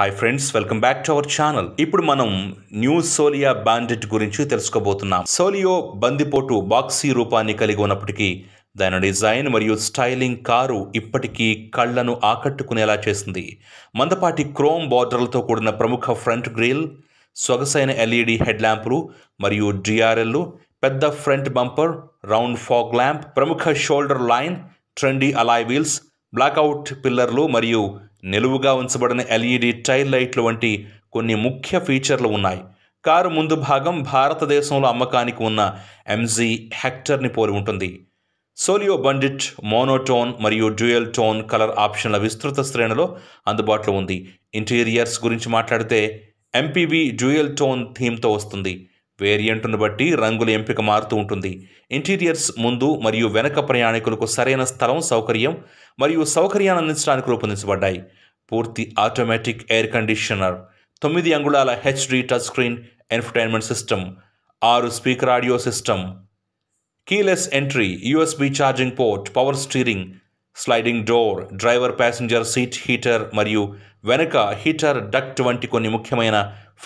hi friends welcome back to our channel ఇప్పుడు మనం new సోలియా బ్యాండెట్ గురించి తెలుసుకోబోతున్నాం సోలియో బందిపోటు బాక్సీ రూపాన్ని కలిగి ఉన్నప్పటికీ దాని డిజైన్ మరియు స్టైలింగ్ కారు ఇప్పటికీ కళ్లను ఆకట్టుకునేలా చేసింది మందపాటి క్రోమ్ బార్డర్లతో కూడిన ప్రముఖ ఫ్రంట్ గ్రిల్ సొగసైన ఎల్ఈడి హెడ్ ల్యాంపులు మరియు డిఆర్ఎల్లు పెద్ద front bumper round fog lamp ప్రముఖ shoulder line trendy alloy wheels blackout పిల్లర్లు మరియు నిలువుగా ఉంచబడిన ఎల్ఈడి టైల్ లైట్లు వంటి కొన్ని ముఖ్య ఫీచర్లు ఉన్నాయి కారు ముందు భాగం భారతదేశంలో అమ్మకానికి ఉన్న ఎంజీ హెక్టర్ని పోలి ఉంటుంది సోలియో బండిట్ మోనోటోన్ మరియు డ్యూయల్ టోన్ కలర్ ఆప్షన్ల విస్తృత శ్రేణిలో అందుబాటులో ఉంది ఇంటీరియర్స్ గురించి మాట్లాడితే ఎంపీవీ డ్యూయల్ టోన్ థీమ్తో వస్తుంది వేరియంట్ను బట్టి రంగుల ఎంపిక మారుతూ ఉంటుంది ఇంటీరియర్స్ ముందు మరియు వెనక ప్రయాణికులకు సరైన స్థలం సౌకర్యం మరియు సౌకర్యాన్ని అందించడానికి రూపొందించబడ్డాయి పూర్తి ఆటోమేటిక్ ఎయిర్ కండిషనర్ తొమ్మిది అంగుళాల HD touch screen entertainment system ఆరు speaker audio system keyless entry USB charging port power steering sliding door driver passenger seat heater మరియు వెనక హీటర్ డక్ట్ వంటి కొన్ని ముఖ్యమైన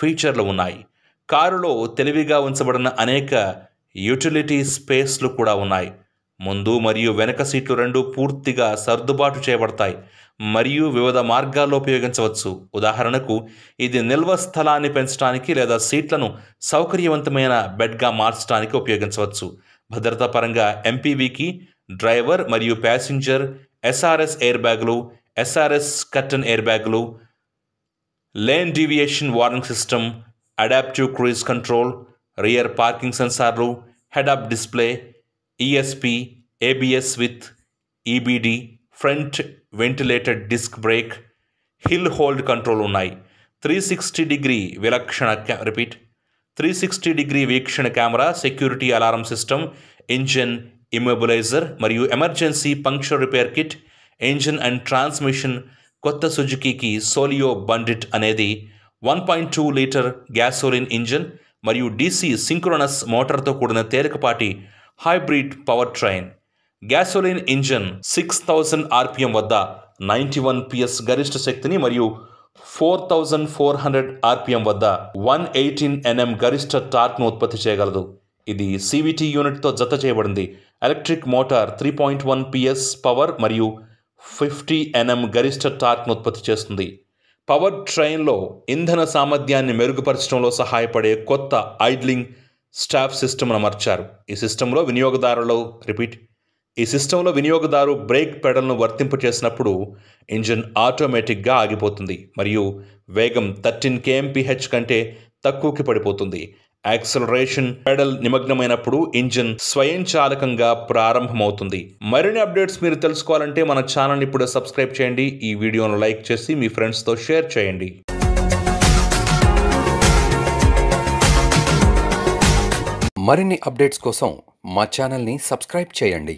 ఫీచర్లు ఉన్నాయి కారులో తెలివిగా ఉంచబడిన అనేక యూటిలిటీ స్పేస్లు కూడా ఉన్నాయి ముందు మరియు వెనక సీట్లు రెండు పూర్తిగా సర్దుబాటు చేయబడతాయి మరియు వివిధ మార్గాల్లో ఉపయోగించవచ్చు ఉదాహరణకు ఇది నిల్వ స్థలాన్ని పెంచడానికి లేదా సీట్లను సౌకర్యవంతమైన బెడ్గా మార్చడానికి ఉపయోగించవచ్చు భద్రతా పరంగా ఎంపీవీకి డ్రైవర్ మరియు ప్యాసింజర్ ఎస్ఆర్ఎస్ ఎయిర్ బ్యాగులు ఎస్ఆర్ఎస్ కర్టన్ ఎయిర్ బ్యాగులు lane deviation warning system adaptive cruise control rear parking సెన్సార్లు head up display ESP ABS with EBD front ventilated disc brake hill hold control ఉన్నాయి త్రీ సిక్స్టీ డిగ్రీ విలక్షణ repeat three sixty degree వీక్షణ camera security alarm system engine immobiliser మరియు emergency puncture repair kit engine and transmission కొత్త సుజుకీకి Solio Bandit అనేది one point two litre gasoline engine మరియు DC synchronous మోటార్తో కూడిన తేలికపాటి hybrid power train gasoline engine six thousand RPM వద్ద ninety one PS గరిష్ట శక్తిని మరియు four thousand four hundred RPM వద్ద వన్ ఎయిటీన్ ఎన్ఎం గరిష్ట టార్క్ను ఉత్పత్తి చేయగలదు ఇది సివిటీ యూనిట్తో జత చేయబడింది electric motor three point one PS power మరియు ఫిఫ్టీ ఎన్ఎం గరిష్ట టార్క్ను ఉత్పత్తి చేస్తుంది పవర్ ట్రైన్లో ఇంధన సామర్థ్యాన్ని మెరుగుపరచడంలో సహాయపడే కొత్త ఐడ్లింగ్ స్టాఫ్ సిస్టమ్ను అమర్చారు ఈ సిస్టంలో వినియోగదారులు రిపీట్ ఈ సిస్టంలో వినియోగదారు బ్రేక్ పెడల్ను వర్తింపు చేసినప్పుడు ఇంజిన్ ఆటోమేటిక్గా ఆగిపోతుంది మరియు వేగం థర్టీన్ కేఎంపీహెచ్ కంటే తక్కువకి పడిపోతుంది యాక్సలరేషన్ పెడల్ నిమగ్నమైనప్పుడు ఇంజిన్ స్వయంచాలకంగా ప్రారంభమవుతుంది మరిన్ని అప్డేట్స్ మీరు తెలుసుకోవాలంటే మన ఛానల్ ఇప్పుడు సబ్స్క్రైబ్ చేయండి ఈ వీడియోను లైక్ చేసి మీ ఫ్రెండ్స్తో షేర్ చేయండి మరిన్ని అప్డేట్స్ కోసం మా ఛానల్ని సబ్స్క్రైబ్ చేయండి